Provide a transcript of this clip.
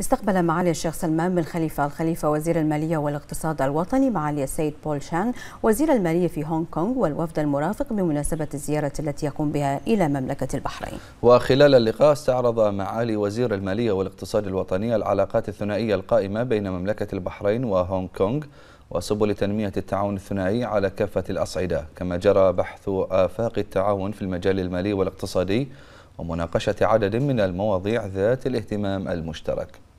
استقبل معالي الشيخ سلمان بن خليفة الخليفة وزير المالية والاقتصاد الوطني معالي السيد بول شان وزير المالية في هونغ كونغ والوفد المرافق بمناسبة الزيارة التي يقوم بها إلى مملكة البحرين وخلال اللقاء استعرض معالي وزير المالية والاقتصاد الوطني العلاقات الثنائية القائمة بين مملكة البحرين وهونغ كونغ وسبل تنمية التعاون الثنائي على كافة الأصعدة كما جرى بحث آفاق التعاون في المجال المالي والاقتصادي ومناقشة عدد من المواضيع ذات الاهتمام المشترك